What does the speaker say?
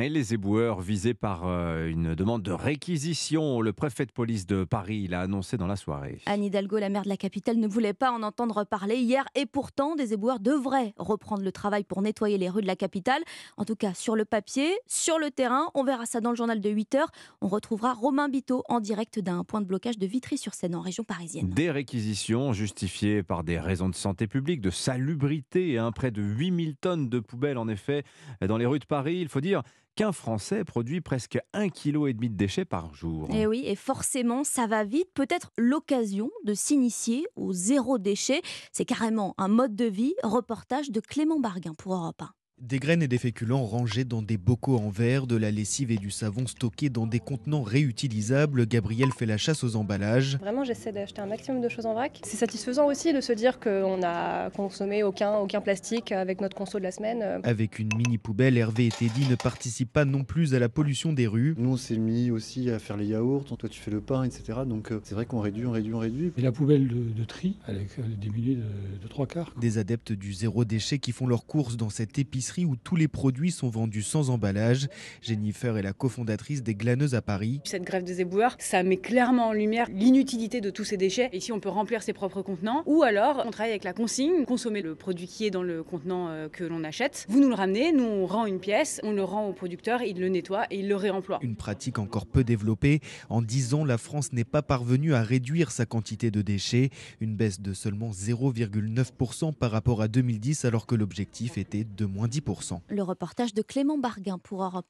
Et les éboueurs visés par euh, une demande de réquisition, le préfet de police de Paris l'a annoncé dans la soirée. Anne Hidalgo, la maire de la capitale, ne voulait pas en entendre parler hier et pourtant des éboueurs devraient reprendre le travail pour nettoyer les rues de la capitale. En tout cas, sur le papier, sur le terrain, on verra ça dans le journal de 8 heures. On retrouvera Romain Biteau en direct d'un point de blocage de Vitry-sur-Seine en région parisienne. Des réquisitions justifiées par des raisons de santé publique, de salubrité, un hein, près de 8000 tonnes de poubelles en effet dans les rues de Paris, il faut dire qu'un Français produit presque kilo et demi de déchets par jour. Et eh oui, et forcément, ça va vite. Peut-être l'occasion de s'initier au zéro déchet. C'est carrément un mode de vie. Reportage de Clément Barguin pour Europe 1. Des graines et des féculents rangés dans des bocaux en verre, de la lessive et du savon stockés dans des contenants réutilisables. Gabriel fait la chasse aux emballages. Vraiment, j'essaie d'acheter un maximum de choses en vrac. C'est satisfaisant aussi de se dire qu'on n'a consommé aucun, aucun plastique avec notre conso de la semaine. Avec une mini poubelle, Hervé et Teddy ne participent pas non plus à la pollution des rues. Nous, on s'est mis aussi à faire les yaourts, toi tu fais le pain, etc. Donc euh, c'est vrai qu'on réduit, on réduit, on réduit. Et la poubelle de, tri, avec a milliers de, trois Des adeptes du zéro déchet qui font leurs courses dans cette épicerie où tous les produits sont vendus sans emballage. Jennifer est la cofondatrice des Glaneuses à Paris. Cette grève des éboueurs, ça met clairement en lumière l'inutilité de tous ces déchets. Ici, on peut remplir ses propres contenants ou alors on travaille avec la consigne, consommer le produit qui est dans le contenant euh, que l'on achète. Vous nous le ramenez, nous on rend une pièce, on le rend au producteur, il le nettoie et il le réemploie. Une pratique encore peu développée. En 10 ans, la France n'est pas parvenue à réduire sa quantité de déchets, une baisse de seulement 0,9 par rapport à 2010 alors que l'objectif était de moins 10%. Le reportage de Clément Barguin pour Europe